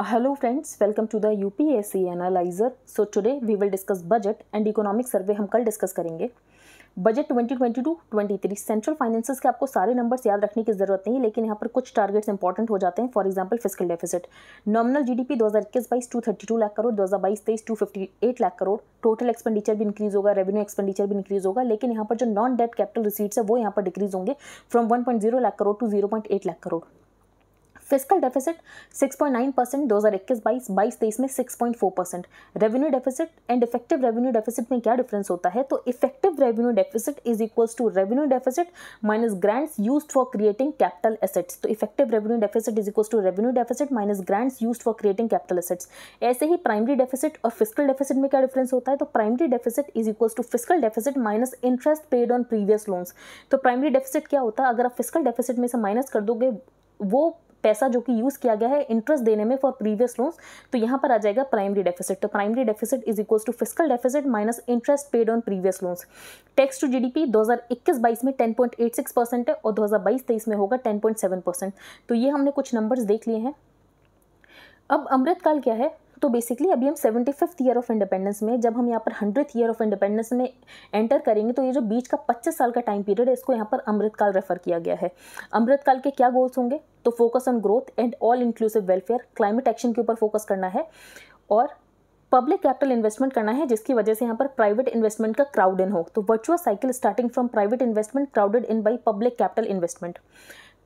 Uh, hello friends welcome to the upsc analyser so today we will discuss budget and economic survey हम कल discuss करेंगे budget 2022-23 central finances के आपको सारे numbers याद रखने की ज़रूरत नहीं लेकिन यहाँ पर कुछ टारगेट्स इंपॉर्टेंट हो जाते हैं for example physical deficit nominal GDP 2021-22 lakh crore 2022-23 258 lakh crore total expenditure भी इंक्रीज होगा रेवेन्यू एक्सपेंडिचर भी इंक्रीज होगा लेकिन यहाँ पर जो नॉन डेट कैपिटल रिसीट्स है वो यहाँ पर डिक्रीज होंगे from one lakh crore to zero lakh crore physical deficit 6.9 percent दो हज़ार इक्कीस बाईस बाईस तेईस में 6.4 percent revenue deficit and effective revenue deficit में क्या डिफरेंस होता है तो effective revenue deficit is equals to revenue deficit minus grants use for creating capital assets तो effective revenue deficit is equals to revenue deficit minus grants use for creating capital assets ऐसे ही primary deficit और physical deficit में क्या difference होता है तो primary deficit is equals to physical deficit minus interest paid on previous loans तो primary deficit क्या होता है अगर आप फिजिकल डेफिसिट में से माइनस कर दोगे वो पैसा जो कि यूज़ किया गया है इंटरेस्ट देने में फॉर प्रीवियस लोन्स तो यहाँ पर आ जाएगा प्राइमरी डेफिसिट तो primary deficit is equals to physical deficit minus interest paid on previous loans tax to G D P में टेन परसेंट है और दो हज़ार में होगा टेन परसेंट तो ये हमने कुछ नंबर्स देख लिए हैं अब अमृतकाल क्या है तो बेसिकली अभी हम seventy fifth year of independence में जब हम यहाँ पर हंड्रेड ईयर ऑफ इंडिपेंडेंस में एंटर करेंगे तो ये जो बीच का पच्चीस साल का टाइम पीरियड है इसको यहाँ पर अमृतकाल रेफर किया गया है अमृतकाल के क्या गोल्स होंगे तो focus on growth and all inclusive welfare climate action के ऊपर फोकस करना है और पब्लिक कैपिटल इन्वेस्टमेंट करना है जिसकी वजह से यहाँ पर प्राइवेट इन्वेस्टमेंट का क्राउड इन हो तो virtual cycle starting from private investment crowded in by public capital investment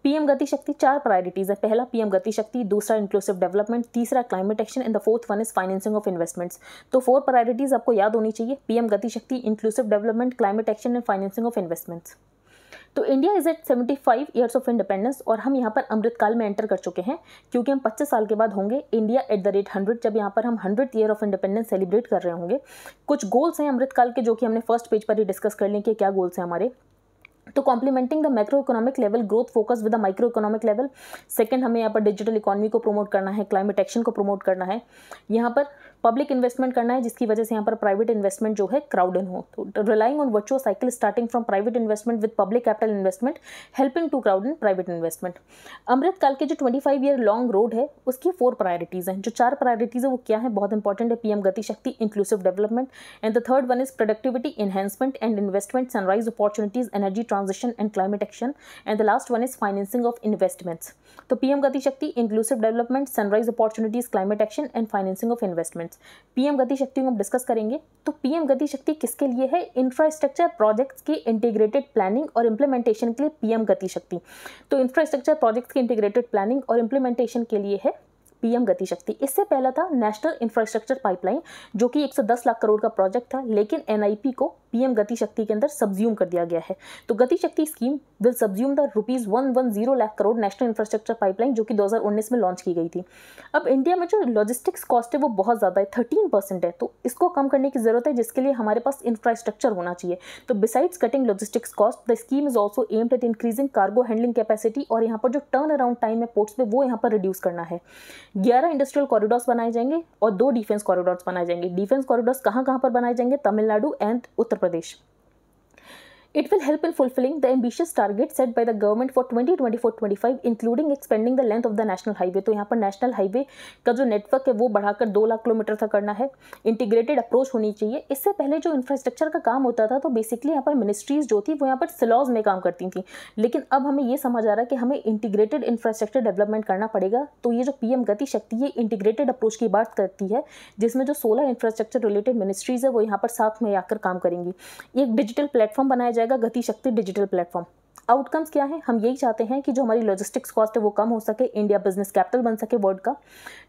PM Gati Shakti चार प्रायोरिटीज है पहला पीएम गति शक्ति दूसरा इंक्लूसिव डेवलपमेंट तीसरा climate action and the fourth one is financing of investments तो four priorities आपको याद होनी चाहिए PM Gati Shakti inclusive development climate action and financing of investments तो India is at seventy five years of independence और हम यहाँ पर अमृतकाल में एंटर कर चुके हैं क्योंकि हम पच्चीस साल के बाद होंगे India at the rate hundred जब यहाँ पर हम hundred year of independence celebrate कर रहे होंगे कुछ गोल्स हैं अमृतकाल के जो कि हमने फर्स्ट पेज पर ही डिस्कस कर लें कि क्या गोल्स हैं हमारे तो complementing the macro economic level growth focus with the micro economic level second हमें यहाँ पर डिजिटल इकोनॉमी को प्रमोट करना है क्लाइमेट एक्शन को प्रमोट करना है यहाँ पर पब्लिक इन्वेस्टमेंट करना है जिसकी वजह से यहाँ पर प्राइवेट इन्वेस्टमेंट जो है क्राउड हो तो relying on virtual cycle starting from private investment with public capital investment helping to crowd in private investment Amrit Kaal के जो twenty five year long road है उसकी फोर प्रायोरिटीज़ हैं जो चार प्रायोरिटीज़ है वो क्या है बहुत इंपॉर्टेंट है PM Gati Shakti inclusive development and the third one is productivity enhancement and investment sunrise opportunities energy transition and climate action and the last one is financing of investments तो PM Gati Shakti inclusive development sunrise opportunities climate action and financing of investment projects PM Gati Shakti को हम discuss करेंगे तो PM Gati शक्ति किसके लिए है infrastructure projects की इंटीग्रेटेड प्लानिंग और इम्प्लीमेंटेशन के लिए पीएम गति शक्ति तो इंफ्रास्ट्रक्चर प्रोजेक्ट्स की इंटीग्रेटेड प्लानिंग और इम्प्लीमेंटेशन के लिए है पीएम गति शक्ति इससे पहला था नेशनल इंफ्रास्ट्रक्चर पाइपलाइन जो कि 110 लाख करोड़ का प्रोजेक्ट था लेकिन एनआईपी को पीएम गति शक्ति के अंदर सब्ज्यूम कर दिया गया है तो Gati Shakti scheme will subsume the rupees one one zero lakh crore national infrastructure pipeline जो कि 2019 में लॉन्च की गई थी अब इंडिया में जो लॉजिस्टिक्स कॉस्ट है वो बहुत ज़्यादा है थर्टीन परसेंट है तो इसको कम करने की ज़रूरत है जिसके लिए हमारे पास इंफ्रास्ट्रक्चर होना चाहिए तो besides cutting logistics cost the scheme is also aimed at increasing cargo handling capacity और यहाँ पर जो टर्न अराउंड टाइम है पोर्ट्स पे वो यहाँ पर रिड्यूस करना है ग्यारह इंडस्ट्रियल कॉरिडोर्स बनाए जाएंगे और दो डिफेंस कॉरिडोर्स बनाए जाएंगे डिफेंस कॉरिडोर्स कहाँ कहाँ पर बनाए जाएंगे Tamil Nadu and Uttar Pradesh It will help in fulfilling the ambitious target set by the government for 2024-25 including expanding the length of the national highway तो यहाँ पर नेशनल हाईवे का जो नेटवर्क है वो बढ़ाकर दो लाख किलोमीटर तक करना है इंटीग्रेटेड अप्रोच होनी चाहिए इससे पहले जो इंफ्रास्ट्रक्चर का काम होता था तो बेसिकली यहाँ पर मिनिस्ट्रीज जो थी वो यहाँ पर सिलॉज में काम करती थी लेकिन अब हमें ये समझ आ रहा है कि हमें इंटीग्रेटेड इंफ्रास्ट्रक्चर डेवलपमेंट करना पड़ेगा तो ये जो पी गति शक्ति ये इंटीग्रेटेड अप्रोच की बात करती है जिसमें जो सोलह इंफ्रास्ट्रक्चर रिलेटेड मिनिस्ट्रीज है वो यहाँ पर साथ में आकर काम करेंगी एक डिजिटल प्लेटफॉर्म बनाया जाएगा जाएगा गति शक्ति डिजिटल प्लेटफॉर्म आउटकम्स क्या है हम यही चाहते हैं कि जो हमारी लॉजिस्टिक्स कॉस्ट है वो कम हो सके इंडिया बिजनेस कैपिटल बन सके वर्ल्ड का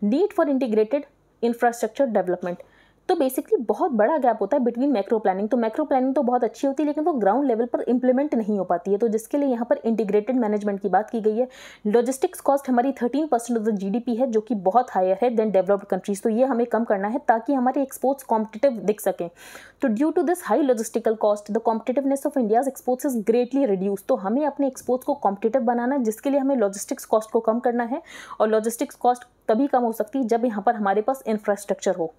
need for integrated infrastructure development तो बेसिकली बहुत बड़ा गैप होता है बिटवीन मैक्रो प्लानिंग तो मैक्रो प्लानिंग तो बहुत अच्छी होती है लेकिन वो ग्राउंड लेवल पर इंप्लीमेंट नहीं हो पाती है तो जिसके लिए यहाँ पर इंटीग्रेटेड मैनेजमेंट की बात की गई है लॉजिस्टिक्स कॉस्ट हमारी thirteen percent of the G है जो कि बहुत हायर है देन डेवलप्ड कंट्रीज तो ये हमें कम करना है ताकि हमारे एक्सपोर्ट्स कॉम्पिटेटिव दिख सकें तो due to this high logistical cost the competitiveness of India's exports is greatly reduce तो हमें अपने एक्सपोर्ट्स को कॉम्पिटेटिव बनाना है जिसके लिए हमें लॉजिस्टिक्स कॉस्ट को कम करना है और लॉजिस्टिक्स कॉस्ट तभी कम हो सकती है जब यहाँ पर हमारे पास इंफ्रास्ट्रक्चर हो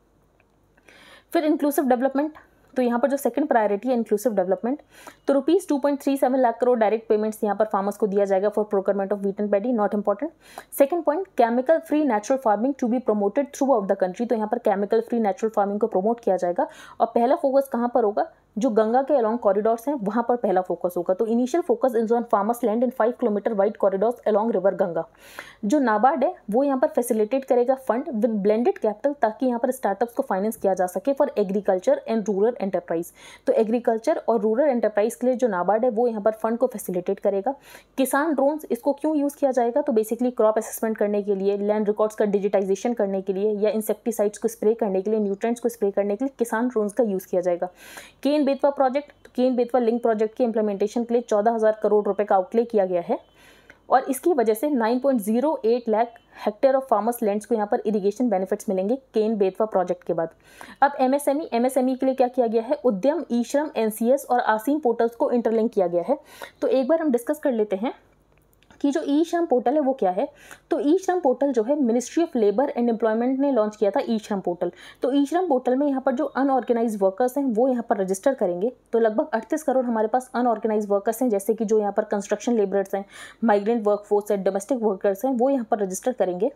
फिर इंक्लूसिव डेवलपमेंट तो यहाँ पर जो सेकंड प्रायोरिटी है इंक्लूसिव डेवलपमेंट तो rupees two point three seven lakh crore direct payments यहाँ पर फार्मर्स को दिया जाएगा for procurement of wheat and paddy not important second point chemical free natural farming to be promoted throughout the country तो यहाँ पर chemical free natural farming को promote किया जाएगा और पहला फोकस कहाँ पर होगा जो गंगा के अलॉन्ग कॉरिडोर्स हैं वहाँ पर पहला फोकस होगा तो initial focus is on farmers land in five kilometre wide corridors along river Ganga जो नाबार्ड है वो यहाँ पर फैसिलिटेट करेगा फंड विद ब्लेंडेड कैपिटल ताकि यहाँ पर स्टार्टअप्स को फाइनेंस किया जा सके for agriculture and rural enterprise तो एग्रीकल्चर और रूरल एंटरप्राइज के लिए जो नाबार्ड है वो यहाँ पर फंड को फैसिलिटेट करेगा किसान ड्रोन्स इसको क्यों यूज़ किया जाएगा तो बेसिकली क्रॉप असेसमेंट करने के लिए लैंड रिकॉर्ड्स का डिजिटाइजेशन करने के लिए या इंसेक्टिसाइड्स को स्प्रे करने के लिए न्यूट्रेंट्स को स्प्रे करने के लिए किसान ड्रोन्स का यूज़ किया जाएगा Ken Betwa project Ken Betwa link project के इम्प्लीमेंटेशन के लिए चौदह हज़ार करोड़ रुपए का आउटले किया गया है और इसकी वजह से 9.08 lakh hectare of farmers lands को यहाँ पर इरिगेशन बेनिफिट्स मिलेंगे केन बेतवा प्रोजेक्ट के बाद अब एमएसएमई एमएसएमई e, e के लिए क्या किया गया है उद्यम ई श्रम एनसीएस और आसीम पोर्टल्स को इंटरलिंक किया गया है तो एक बार हम डिस्कस कर लेते हैं कि जो ई श्रम पोर्टल है वो क्या है तो ई श्रम पोर्टल जो है ministry of labour and employment ने लॉन्च किया था ई श्रम पोर्टल तो ई श्रम पोर्टल में यहाँ पर जो अनऑर्गेनाइज वर्कर्स हैं वो यहाँ पर रजिस्टर करेंगे तो लगभग अड़तीस करोड़ हमारे पास अनऑर्गेनाइज वर्कर्स हैं जैसे कि जो यहाँ पर कंस्ट्रक्शन लेबरर्स हैं माइग्रेंट वर्कफोर्स है डोमेस्टिक वर्कर्स हैं वो यहाँ पर रजिस्टर करेंगे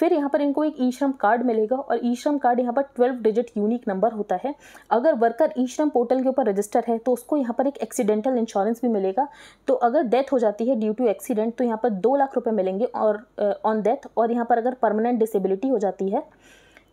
फिर यहाँ पर इनको एक ई श्रम कार्ड मिलेगा और ई श्रम कार्ड यहाँ पर ट्वेल्व डिजिट यूनिक नंबर होता है अगर वर्कर ई श्रम पोर्टल के ऊपर रजिस्टर है तो उसको यहाँ पर एक एक्सीडेंटल इंश्योरेंस भी मिलेगा तो अगर डेथ हो जाती है ड्यू टू एक्सीडेंट तो यहाँ पर दो लाख रुपये मिलेंगे और ऑन डेथ और यहाँ पर अगर परमानेंट डिसेबिलिटी हो जाती है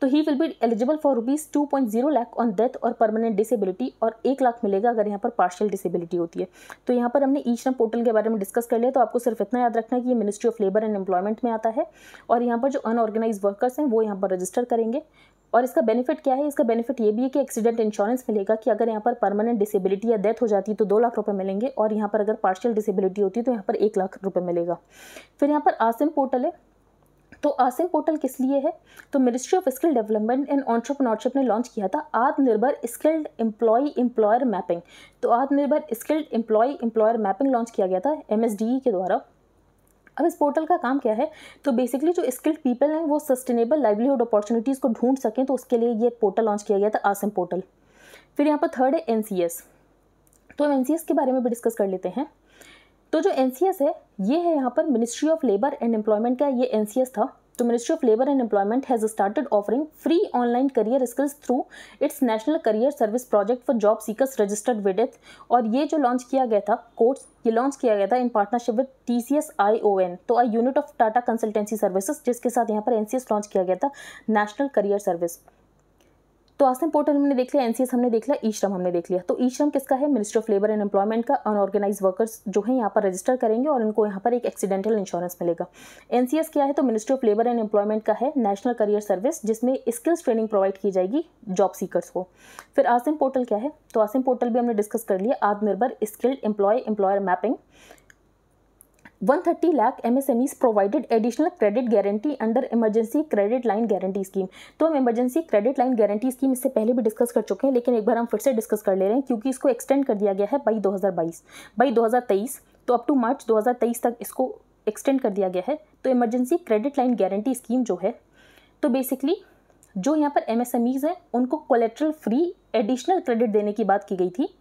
तो he will be eligible for rupees two point zero lakh on death और परमानेंट डिसेबिलिटी और एक लाख मिलेगा अगर यहाँ पर पार्शियल डिसेबिलिटी होती है तो यहाँ पर हमने ई श्रम पोर्टल के बारे में डिस्कस कर लिया तो आपको सिर्फ इतना याद रखना है कि ये ministry of labour and employment में आता है और यहाँ पर जो अनऑर्गेनाइज वर्कर्स हैं वो यहाँ पर रजिस्टर करेंगे और इसका बेनिफिट क्या है इसका बेनिफिट ये भी है कि एक्सीडेंट इंश्योरेंस मिलेगा कि अगर यहाँ पर परमानेंट डिसेबिलिटी या डेथ हो जाती है तो दो लाख रुपए मिलेंगे और यहाँ पर अगर पार्शियल डिसेबिलिटी होती है तो यहाँ पर एक लाख रुपए मिलेगा फिर यहाँ पर आसिम पोर्टल है तो आसिम पोर्टल किस लिए है तो ministry of skill development and entrepreneurship ने लॉन्च किया था Atmanirbhar skilled employee employer mapping तो Atmanirbhar skilled employee employer mapping launch किया गया था एम e के द्वारा अब इस पोर्टल का काम क्या है तो बेसिकली जो स्किल्ड पीपल हैं वो सस्टेनेबल लाइवलीहुड अपॉर्चुनिटीज़ को ढूंढ सकें तो उसके लिए ये पोर्टल लॉन्च किया गया था आसम पोर्टल फिर यहाँ पर थर्ड है एन तो हम एन के बारे में भी डिस्कस कर लेते हैं तो जो एन है ये है यहाँ पर ministry of labour and employment का ये एन था तो ministry of labour and employment has started offering free online career skills through its national career service project for job seekers registered with इथ और ये जो लॉन्च किया गया था कोर्स ये लॉन्च किया गया था in partnership with T C S I O N तो a unit of Tata consultancy services जिसके साथ यहाँ पर एन सी एस लॉन्च किया गया था नेशनल करियर सर्विस तो आसम पोर्टल हमने देख लिया एनसीएस हमने देख लिया ई श्रम हमने देख लिया तो ई श्रम किसका है ministry of labour and employment का अनऑर्गेनाइज वर्कर्स जो है यहाँ पर रजिस्टर करेंगे और इनको यहाँ पर एक एक्सीडेंटल इंश्योरेंस मिलेगा एनसीएस क्या है तो ministry of labour and employment का है नेशनल करियर सर्विस जिसमें स्किल्स ट्रेनिंग प्रोवाइड की जाएगी जॉब सीकर्स को फिर आसिम पोर्टल क्या है तो आसिम पोर्टल भी हमने डिस्कस कर लिया Atmanirbhar skilled employee employer mapping 130 lakh is provided additional credit guarantee under emergency credit line guarantee scheme तो हम emergency credit line guarantee scheme इससे पहले भी डिस्कस कर चुके हैं लेकिन एक बार हम फिर से डिस्कस कर ले रहे हैं क्योंकि इसको एक्सटेंड कर दिया गया है बाई 2022 बाई तेईस तो अप टू मार्च 2023 तक इसको एक्सटेंड कर दिया गया है तो emergency credit line guarantee scheme जो है तो बेसिकली जो यहाँ पर एम हैं उनको कोलेट्रल फ्री एडिशनल क्रेडिट देने की बात की गई थी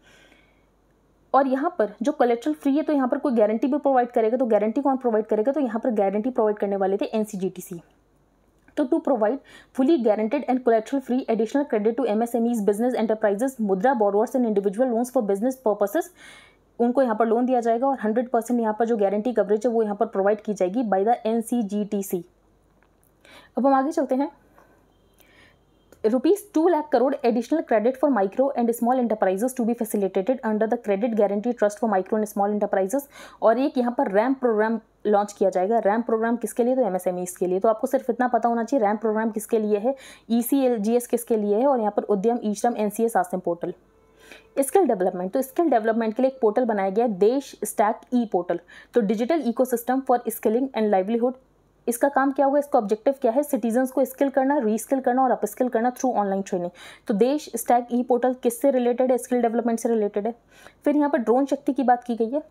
और यहाँ पर जो कलेक्ट्रल फ्री है तो यहाँ पर कोई गारंटी भी प्रोवाइड करेगा तो गारंटी कौन प्रोवाइड करेगा तो यहाँ पर गारंटी प्रोवाइड करने वाले थे एन तो to provide fully guaranteed and collateral free additional credit to MSMEs business enterprises Mudra borrowers and individual loans for business purposes उनको यहाँ पर लोन दिया जाएगा और हंड्रेड परसेंट यहाँ पर जो गारंटी कवरेज है वो यहाँ पर प्रोवाइड की जाएगी बाई द एन अब हम आगे चलते हैं rupees two lakh crore additional credit for micro and small enterprises to be facilitated under the credit guarantee trust for micro and small enterprises और एक यहाँ पर रैम प्रोग्राम लॉन्च किया जाएगा रैम प्रोग्राम किसके लिए तो एमएसएमई के लिए तो आपको सिर्फ इतना पता होना चाहिए रैम प्रोग्राम किसके लिए है ई e ईसीएलजीएस किसके लिए है और यहाँ पर Udyam e Shram NCS ASEEM portal skill development तो स्किल डेवलपमेंट के लिए एक पोर्टल बनाया गया है देश स्टैक ई पोर्टल तो digital ecosystem for skilling and livelihood इसका काम क्या होगा इसका ऑब्जेक्टिव क्या है सिटीजन्स को स्किल करना रीस्किल करना और अपस्किल करना थ्रू ऑनलाइन ट्रेनिंग तो देश स्टैक ई पोर्टल किससे रिलेटेड है स्किल डेवलपमेंट से रिलेटेड है फिर यहाँ पर ड्रोन शक्ति की बात की गई है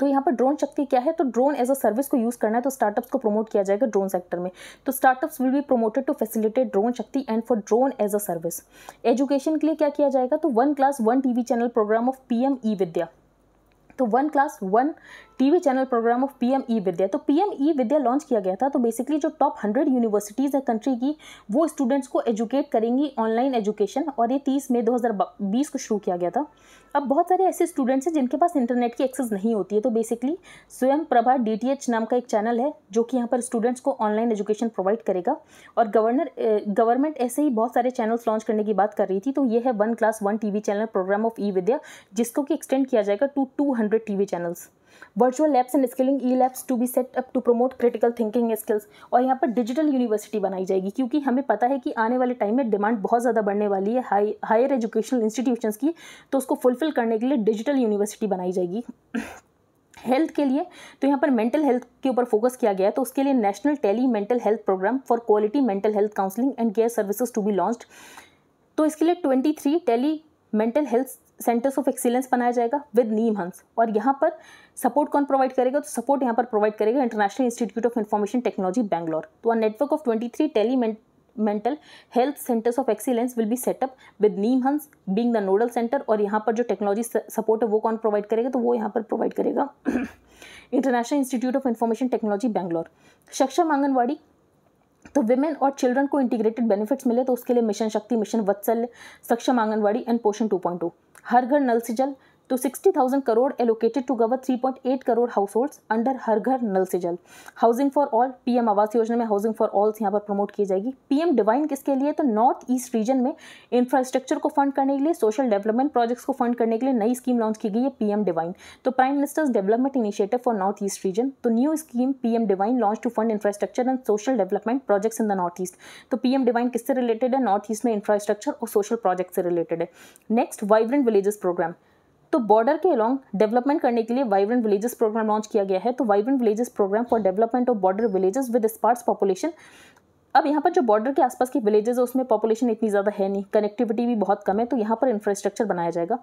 तो यहाँ पर ड्रोन शक्ति क्या है तो ड्रोन एज अ सर्विस को यूज़ करना है तो स्टार्टअप्स को प्रमोट किया जाएगा ड्रोन सेक्टर में तो startups will be promoted to facilitate drone Shakti and for drone as a service education के लिए क्या किया जाएगा तो one class one TV channel programme of PM e Vidya तो one class one TV channel programme of PM e Vidya तो PM e विद्या launch किया गया था तो बेसिकली जो टॉप हंड्रेड यूनिवर्सिटीज़ है कंट्री की वो स्टूडेंट्स को एजुकेट करेंगी ऑनलाइन एजुकेशन और ये तीस मई बीस को शुरू किया गया था अब बहुत सारे ऐसे स्टूडेंट्स हैं जिनके पास इंटरनेट की एक्सेस नहीं होती है तो बेसिकली स्वयं प्रभा डी नाम का एक चैनल है जो कि यहाँ पर स्टूडेंट्स को ऑनलाइन एजुकेशन प्रोवाइड करेगा और गवर्नर गवर्नमेंट ऐसे ही बहुत सारे चैनल्स लॉन्च करने की बात कर रही थी तो ये है one class one TV channel programme of e Vidya जिसको कि एक्सटेंड किया जाएगा टू टू हंड्रेड वी channels virtual labs and skilling e labs to be set up to promote critical thinking skills और यहाँ पर डिजिटल यूनिवर्सिटी बनाई जाएगी क्योंकि हमें पता है कि आने वाले टाइम में डिमांड बहुत ज़्यादा बढ़ने वाली है हाई हायर एजुकेशनल इंस्टीट्यूशंस की तो उसको फुलफिल करने के लिए डिजिटल यूनिवर्सिटी बनाई जाएगी हेल्थ के लिए तो यहाँ पर मेंटल हेल्थ के ऊपर फोकस किया गया है तो उसके लिए national tele mental health programme for quality mental health counselling and care services to be launched तो इसके लिए twenty three tele mental health centres of excellence बनाया जाएगा विद नीम हंस और यहाँ पर सपोर्ट कौन प्रोवाइड करेगा तो सपोर्ट यहाँ पर प्रोवाइड करेगा international institute of information technology Bangalore तो a network of twenty three tele mental health centres of excellence will be set up with NIMHANS being the nodal centre और यहाँ पर जो टेक्नोलॉजी सपोर्ट है वो कौन प्रोवाइड करेगा तो वो यहाँ पर प्रोवाइड करेगा international institute of information technology Bangalore Saksham Anganwadi तो विमेन और चिल्ड्रन को इंटीग्रेटेड बेनिफिट्स मिले तो उसके लिए मिशन शक्ति mission Vatsalya Saksham Anganwadi and Poshan two oh। Har Ghar Nal Se Jal तो 60,000 crore allocated to cover 3.8 house households under Har Ghar Nal Se जल हाउसिंग फॉर ऑल पीएम आवास योजना में हाउसिंग फॉर ऑल्स यहाँ पर प्रमोट की जाएगी पीएम डिवाइन किसके लिए तो नॉर्थ ईस्ट रीजन में इंफ्रास्ट्रक्चर को फंड करने के लिए सोशल डेवलपमेंट प्रोजेक्ट्स को फंड करने के लिए नई स्कीम लॉन्च की गई है पीएम डिवाइन तो prime minister's development initiative for North East region तो new scheme PM divine launch to fund infrastructure and social development projects in the North East तो पीएम डिवाइन किससे रिलेटेड है North East में infrastructure और social project से related है next vibrant villages programme तो border के अलॉन्ग डेवलपमेंट करने के लिए वाइब्रेंट विलेजेस प्रोग्राम लॉन्च किया गया है तो vibrant villages programme for development of border villages with sparse population अब यहाँ पर जो बॉर्डर के आसपास के विलेजेस है उसमें पॉपुलेशन इतनी ज़्यादा है नहीं कनेक्टिविटी भी बहुत कम है तो यहाँ पर इंफ्रास्ट्रक्चर बनाया जाएगा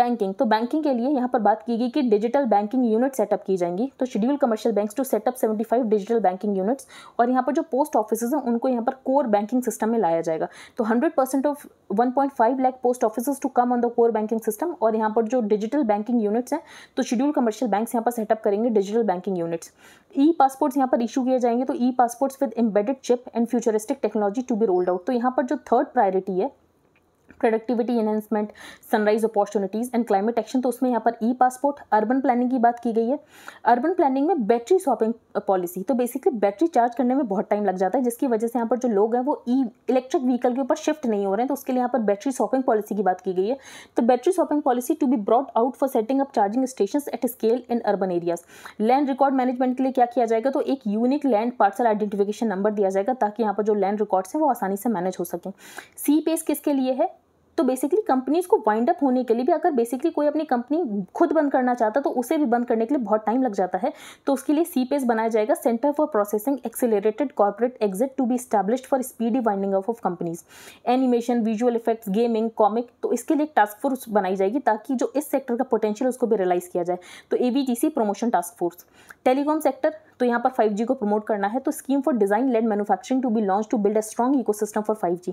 बैंकिंग तो बैंकिंग के लिए यहाँ पर बात की गई कि डिजिटल बैंकिंग यूनिट सेटअप की जाएंगी तो scheduled commercial banks to set up seventy five digital banking units और यहाँ पर जो पोस्ट ऑफिस हैं उनको यहाँ पर कोर बैंकिंग सिस्टम में लाया जाएगा तो hundred percent of one point five lakh post office to come on the core banking system और यहाँ पर जो डिजिटल बैंकिंग यूनिट्स हैं तो शेड्यूल कमर्शियल बैंक्स यहाँ पर सेटअप करेंगे digital banking units e passports यहाँ पर इशू किए जाएंगे तो e passports with embedded chip and futuristic technology to be rolled out तो यहाँ पर जो थर्ड प्रायोरिटी है productivity enhancement sunrise opportunities and climate action तो उसमें यहाँ पर ई पासपोर्ट अर्बन प्लानिंग की बात की गई है अर्बन प्लानिंग में बैटरी शॉपिंग पॉलिसी तो बेसिकली बैटरी चार्ज करने में बहुत टाइम लग जाता है जिसकी वजह से यहाँ पर जो लोग हैं वो ई इलेक्ट्रिक व्हीकल के ऊपर शिफ्ट नहीं हो रहे हैं तो उसके लिए यहाँ पर बैटरी शॉपिंग पॉलिसी की बात की गई है तो battery swapping policy to be brought out for setting up charging station at scale in urban areas land record management के लिए क्या किया जाएगा तो एक unique land parcel identification number दिया जाएगा ताकि यहाँ पर जो लैंड रिकॉर्ड्स हैं वो आसानी से मैनेज हो सकें सी पेस किसके लिए है तो बेसिकली कंपनीज को वाइंड अप होने के लिए भी अगर बेसिकली कोई अपनी कंपनी खुद बंद करना चाहता तो उसे भी बंद करने के लिए बहुत टाइम लग जाता है तो उसके लिए सी बनाया जाएगा centre for processing accelerated corporate exit to be establish for speedy winding up of companies animation visual effects gaming comic तो इसके लिए एक टास्क फोर्स बनाई जाएगी ताकि जो इस सेक्टर का पोटेंशियल उसको भी रियलाइज़ किया जाए तो a promotion task force telecom sector तो यहाँ पर 5G को प्रमोट करना है तो scheme for design led manufacturing to be launch to build a strong ecosystem for 5G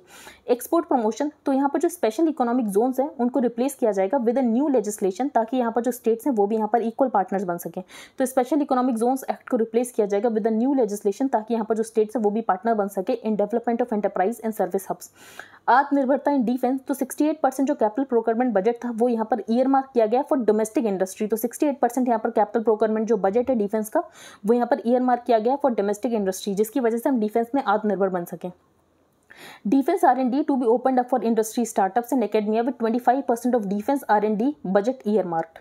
export promotion तो यहाँ पर जो स्पेशल स्पेशल इकोनॉमिक जोन हैं उनको रिप्लेस किया जाएगा विद अ न्यू लेजिस्लेशन ताकि यहाँ पर जो स्टेट्स हैं वो भी यहाँ पर इक्वल पार्टनर्स बन सकें तो स्पेशल इकोनॉमिक जोन एक्ट को रिप्लेस किया जाएगा विद अ न्यू लेजिस्लेशन ताकि यहाँ पर जो स्टेट्स हैं वो भी पार्टनर बन सके in development of enterprise and service hubs आत्मनिर्भरता इन डिफेंस तो 68 परसेंट जो कैपिटल प्रोक्योरमेंट बजट था वो यहाँ पर ईयर मार्क किया गया फॉर डोमेस्टिक इंडस्ट्री तो 68 परसेंट यहाँ पर कैपिटल प्रोक्योरमेंट जो बजट है डिफेंस का वो यहाँ पर ईयर मार्क किया गया फॉर डोमेस्टिक इंडस्ट्री जिसकी वजह से हम डिफेंस में आत्मनिर्भर बन सकें Defense R&D to be opened up for industry startups and academia with 25% of defense R&D budget earmarked.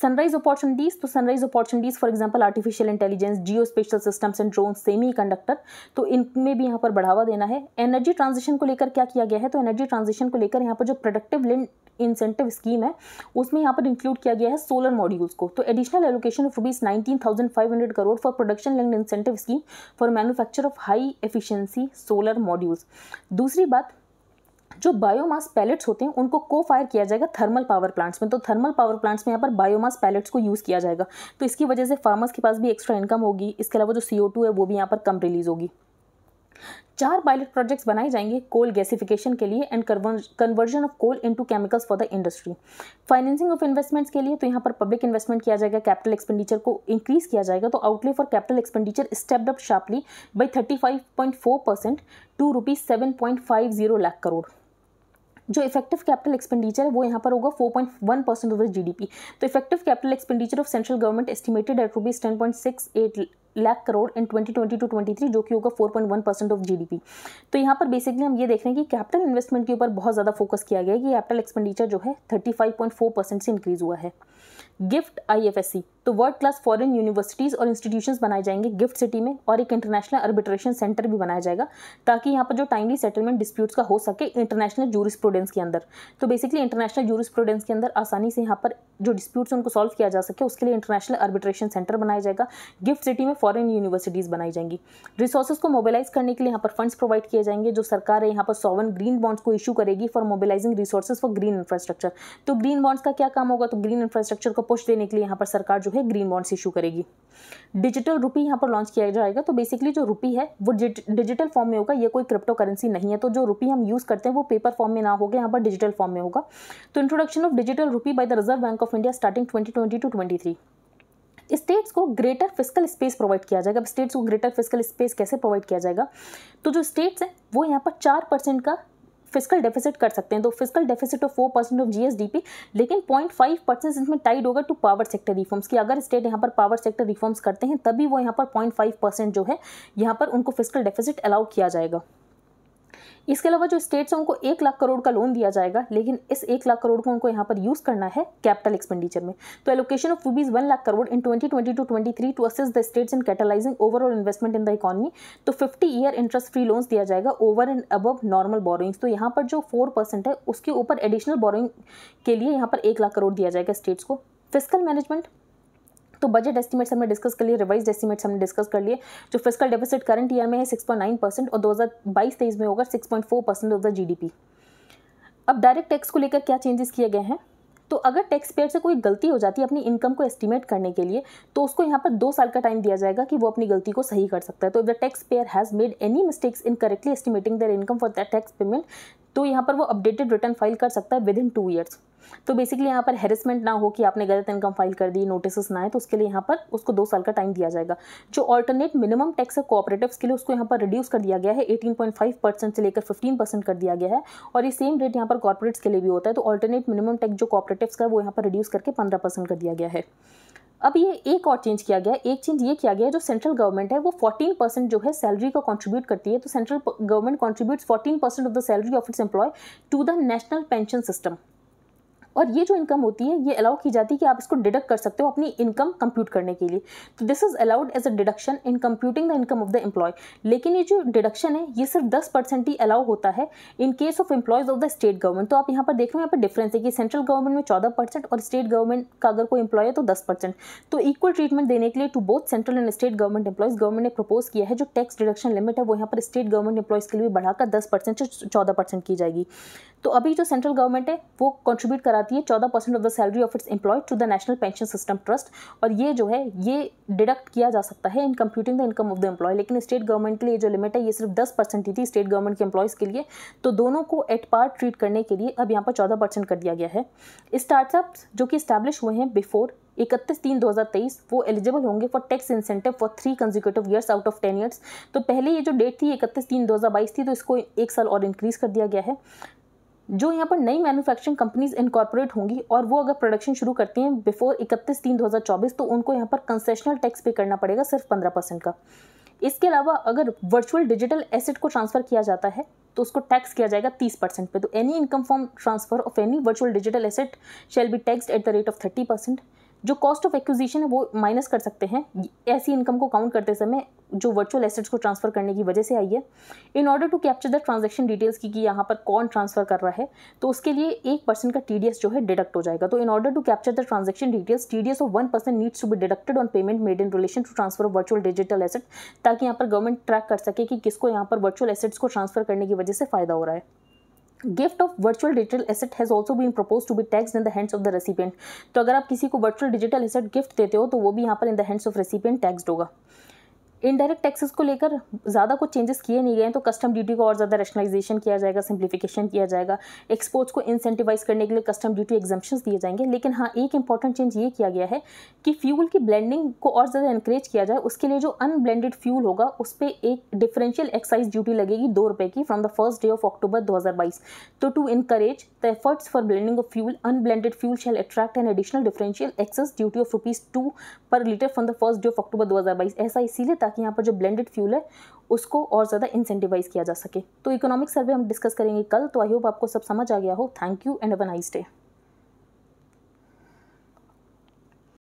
Sunrise opportunities तो sunrise opportunities for example artificial intelligence geospatial systems and drone semiconductor तो इनमें भी यहाँ पर बढ़ावा देना है energy transition को लेकर क्या किया गया है तो एनर्जी ट्रांजिशन को लेकर यहाँ पर जो प्रोडक्टिव लिंड इंसेंटिव स्कीम है उसमें यहाँ पर इंक्लूड किया गया है सोलर मॉड्यूल्स को तो additional allocation of rupees nineteen thousand five hundred crore for production linked incentive scheme for manufacture of high efficiency solar modules दूसरी बात जो बायोमास पैलेट्स होते हैं उनको को फायर किया जाएगा थर्मल पावर प्लांट्स में तो थर्मल पावर प्लांट्स में यहाँ पर बायोमास पैलेट्स को यूज़ किया जाएगा तो इसकी वजह से फार्मर्स के पास भी एक्स्ट्रा इनकम होगी इसके अलावा जो सी है वो भी यहाँ पर कम रिलीज़ होगी चार पायलट प्रोजेक्ट्स बनाए जाएंगे कोल गैसिफिकेशन के लिए and conversion of coal into chemicals for the industry financing of investments के लिए तो यहाँ पर पब्लिक इन्वेस्टमेंट किया जाएगा कैपिटल एक्सपेंडिचर को इंक्रीज किया जाएगा तो outlay for capital expenditure stepped up sharply by thirty five point four percent to rupees seven point five zero lakh crore जो इफेक्टिव कैपिटल एक्सपेंडिचर है वो यहाँ पर होगा four point one percent of the G तो effective capital expenditure of central government estimated at rupees ten point six eight lakh crore in 2020 to 23 जो कि होगा 4.1 परसेंट ऑफ जीडीपी तो यहाँ पर बेसिकली हम ये देख रहे हैं कि कैपिटल इन्वेस्टमेंट के ऊपर बहुत ज़्यादा फोकस किया गया है कि कैपिटल एक्सपेंडिचर जो है 35.4 परसेंट से इंक्रीज हुआ है गिफ्ट आईएफएससी तो वर्ल्ड क्लास फॉरेन यूनिवर्सिटीज़ और इंस्टीट्यूशन बनाए जाएंगे गिफ्ट सिटी में और एक इंटरनेशनल अर्बिट्रेशन सेंटर भी बनाया जाएगा ताकि यहाँ पर जो टाइमली सेटलमेंट डिस्प्यूट्स का हो सके इंटरनेशनल जूरिस के अंदर तो बेसिकली इंटरनेशनल जूरिस के अंदर आसानी से यहाँ पर जो डिस्प्यूट्स उनको सॉल्व किया जा सके उसके लिए इंटरनेशनल अर्बिट्रेशन सेंटर बनाया जाएगा गिफ्ट सिटी में फॉरन यूनिवर्सिटीज़ बनाई जाएंगी रिसोर्सेज को मोबिलाइज करने के लिए यहाँ पर फंड्स प्रोवाइड किए जाएंगे जो सरकार है यहाँ पर सॉवन ग्रीन बॉन्ड्स को इशू करेगी for mobilising resource for green infrastructure तो ग्रीन बॉन्ड्स का क्या काम होगा तो ग्रीन इंफ्रास्ट्रक्चर को पुष्ट देने के लिए यहाँ पर सरकार जो है ग्रीन बॉन्ड्स इशू करेगी डिजिटल रुपी यहाँ पर लॉन्च किया जाएगा तो बेसिकली जो रुपी है वो डिजिटल फॉर्म में होगा ये कोई क्रिप्टो करेंसी नहीं है तो जो रुपी हम यूज़ करते हैं वो पेपर फॉर्म में ना होगा यहाँ पर डिजिटल फॉर्म में होगा तो introduction of digital rupee by the Reserve Bank of India starting twenty twenty two twenty three states को ग्रेटर फिजिकल स्पेस प्रोवाइड किया जाएगा अब स्टेट्स को ग्रेटर फिजिकल स्पेस कैसे प्रोवाइड किया जाएगा तो जो स्टेट्स हैं वो यहाँ पर चार परसेंट का फिजिकल डेफिसिट कर सकते हैं तो physical deficit of four percent of GSDP लेकिन पॉइंट फाइव परसेंट इसमें टाइड होगा टू पावर सेक्टर रिफॉर्म्स की अगर स्टेट यहाँ पर पावर सेक्टर रिफॉर्म्स करते हैं तभी वो यहाँ पर पॉइंट फाइव परसेंट जो है यहाँ पर उनको फिजिकल डेफिसिट अलाउ किया जाएगा इसके अलावा जो स्टेट्स हैं उनको एक लाख करोड़ का लोन दिया जाएगा लेकिन इस एक लाख करोड़ को उनको यहाँ पर यूज़ करना है कैपिटल एक्सपेंडिचर में तो allocation of rupees one lakh crore in twenty twenty two twenty three to assist the states in catalysing overall investment in the economy तो fifty year interest free loans दिया जाएगा over and above normal borrowings तो यहाँ पर जो four percent है उसके ऊपर एडिशनल बोरोइंग के लिए यहाँ पर एक लाख करोड़ दिया जाएगा स्टेट्स को फिजिकल मैनेजमेंट तो बजट एस्टिमेट्स हमने डिस्कस कर लिए रिवाइज एस्टिमेट्स हमने डिस्कस कर लिए जो फिजिकल डेफिसिट करंट ईयर में है सिक्स पॉइंट नाइन परसेंट और दो हज़ार बाईस तेईस में होगा six point four percent of the G अब डायरेक्ट टैक्स को लेकर क्या चेंजेस किए गए हैं तो अगर टैक्स पेयर से कोई गलती हो जाती है अपनी इनकम को एस्टिमेट करने के लिए तो उसको यहाँ पर दो साल का टाइम दिया जाएगा कि वो अपनी गलती को सही कर सकता है तो if the tax payer has made any mistakes in correctly estimating their income for that tax payment तो यहाँ पर वो अपडेटेड रिटर्न फाइल कर सकता है विद इन टू ईयर्स तो बेसिकली यहाँ पर हेरसमेंट ना हो कि आपने गलत इनकम फाइल कर दी नोटिस ना आए तो उसके लिए यहाँ पर उसको दो साल का टाइम दिया जाएगा जो ऑल्टरनेट मिनिमम टैक्स है कोऑपरेटिव्स के लिए उसको यहाँ पर रिड्यूस कर दिया गया है 18.5 परसेंट से लेकर 15 परसेंट कर दिया गया है और ये सेम रेट यहाँ पर कॉर्पोरेट्स के लिए भी होता है तो ऑल्टरनेट मिनिमम टैक्स जो कॉपरेटिव का है वो यहाँ पर रिड्यूस करके पंद्रह परसेंट कर दिया गया है अब ये एक और चेंज किया गया है एक चेंज ये किया गया है जो सेंट्रल गवर्नमेंट है वो 14 परसेंट जो है सैलरी का कंट्रीब्यूट करती है तो central government contributes 14 percent of the salary of its employee to the national pension system और ये जो इनकम होती है ये अलाउ की जाती है कि आप इसको डिडक्ट कर सकते हो अपनी इनकम कंप्यूट करने के लिए तो this is allowed as a deduction in computing the income of the employee लेकिन ये जो डिडक्शन है ये सिर्फ दस परसेंट ही अलाउ होता है in case of employees of the state government तो आप यहाँ पर देख रहे हो यहाँ पर डिफरेंस है कि सेंट्रल गवर्नमेंट में चौदह परसेंट और स्टेट गवर्नमेंट का अगर कोई एम्प्लॉय है तो दस परसेंट तो इक्वल ट्रीटमेंट देने के लिए to both central and state government employees government ने प्रपोज किया है जो टैक्स डिडक्शन लिमिट है वो यहाँ पर स्टेट गवर्नमेंट एम्प्लॉयज़ के लिए बढ़ाकर दस परसेंट से चौदह परसेंट की जाएगी तो अभी जो सेंट्रल गवर्नमेंट है वो कंट्रीब्यूट कराती है चौदह percent of the salary of its employee to the national pension system trust और ये जो है ये डिडक्ट किया जा सकता है in computing the income of the employee लेकिन स्टेट गवर्नमेंट के लिए जो लिमिट है ये सिर्फ दस परसेंट ही थी स्टेट गवर्नमेंट के एम्प्लॉयज़ के लिए तो दोनों को एट पार ट्रीट करने के लिए अब यहाँ पर चौदह परसेंट कर दिया गया है स्टार्टअप जो कि स्टैब्लिश हुए हैं बिफोर इकतीस तीन दो हज़ार तेईस वो एलिजिबल होंगे for tax incentive for three consecutive years out of ten years तो पहले ये जो डेट थी इकतीस तीन दो हज़ार बाईस थी तो इसको एक साल और इंक्रीज कर दिया गया है जो यहाँ पर नई मैन्युफैक्चरिंग कंपनीज इनकॉर्पोरेट होंगी और वो अगर प्रोडक्शन शुरू करती हैं बिफोर 31 तीन 2024 तो उनको यहाँ पर कंसेशनल टैक्स पे करना पड़ेगा सिर्फ पंद्रह परसेंट का इसके अलावा अगर वर्चुअल डिजिटल एसेट को ट्रांसफ़र किया जाता है तो उसको टैक्स किया जाएगा तीस परसेंट पे तो any income from transfer of any virtual digital asset shall be tax at the rate of thirty percent जो कॉस्ट ऑफ एक्विजिशन है वो माइनस कर सकते हैं ऐसी इनकम को काउंट करते समय जो वर्चुअल एसेट्स को ट्रांसफर करने की वजह से आई है in order to capture the transaction details की कि यहाँ पर कौन ट्रांसफर कर रहा है तो उसके लिए एक परसेंट का टीडीएस जो है डिडक्ट हो जाएगा तो in order to capture the transaction details T D S of one percent needs to be deducted on payment made in relation to transfer of virtual digital asset ताकि यहाँ पर government track कर सके कि किसको यहाँ पर वर्चुअल एसेट्स को ट्रांसफर करने की वजह से फायदा हो रहा है gift of virtual digital asset has also been propose to be tax in the hands of the recipient तो अगर आप किसी को वर्चुअल डिजिटल एसेट गिफ्ट देते हो तो वो भी यहाँ पर in the hands of recipient taxed होगा इनडायरेक्ट टैक्सेस को लेकर ज़्यादा कुछ चेंजेस किए नहीं गए हैं तो कस्टम ड्यूटी को और ज़्यादा रेशनलाइजेशन किया जाएगा सिंप्लीफिकेशन किया जाएगा एक्सपोर्ट्स को इंसेंटिवाइज करने के लिए कस्टम ड्यूटी एग्जाम्शन दिए जाएंगे लेकिन हाँ एक इंपॉर्टेंट चेंज ये किया गया है कि फ्यूल की ब्लैंडिंग को और ज़्यादा इंक्रेज किया जाए उसके लिए जो अनब्लेंडेड फ्यूल होगा उस पर एक डिफरेंशियल एक्साइज ड्यूटी लगेगी दो रुपये की from the first day of October दो तो to encourage the efforts for blending of fuel unblended fuel shall attract an additional differential excise duty of rupees two per litre from the first day of October दो ऐसा इसीलिए ताकि यहाँ पर जो blended fuel है उसको और ज़्यादा इंसेंटिवाइज किया जा सके तो इकोनॉमिक सर्वे हम डिस्कस करेंगे कल तो आई होप आपको सब समझ आ गया हो thank you and a nice day